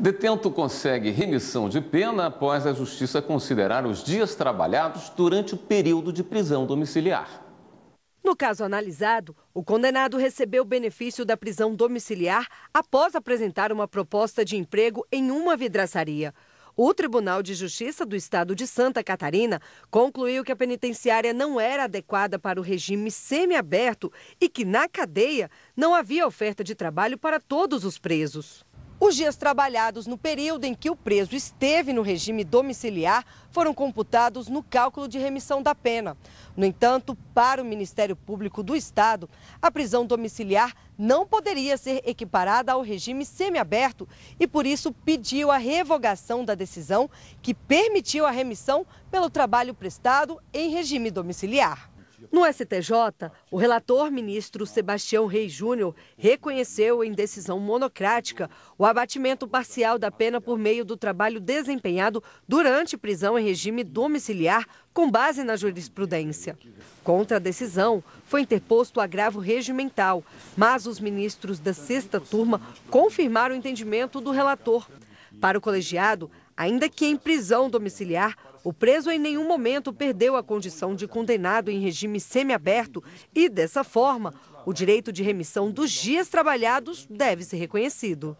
Detento consegue remissão de pena após a Justiça considerar os dias trabalhados durante o período de prisão domiciliar. No caso analisado, o condenado recebeu benefício da prisão domiciliar após apresentar uma proposta de emprego em uma vidraçaria. O Tribunal de Justiça do Estado de Santa Catarina concluiu que a penitenciária não era adequada para o regime semiaberto e que na cadeia não havia oferta de trabalho para todos os presos. Os dias trabalhados no período em que o preso esteve no regime domiciliar foram computados no cálculo de remissão da pena. No entanto, para o Ministério Público do Estado, a prisão domiciliar não poderia ser equiparada ao regime semiaberto e, por isso, pediu a revogação da decisão que permitiu a remissão pelo trabalho prestado em regime domiciliar. No STJ, o relator ministro Sebastião Reis Júnior reconheceu em decisão monocrática o abatimento parcial da pena por meio do trabalho desempenhado durante prisão em regime domiciliar com base na jurisprudência. Contra a decisão, foi interposto agravo regimental, mas os ministros da sexta turma confirmaram o entendimento do relator. Para o colegiado, Ainda que em prisão domiciliar, o preso em nenhum momento perdeu a condição de condenado em regime semiaberto e, dessa forma, o direito de remissão dos dias trabalhados deve ser reconhecido.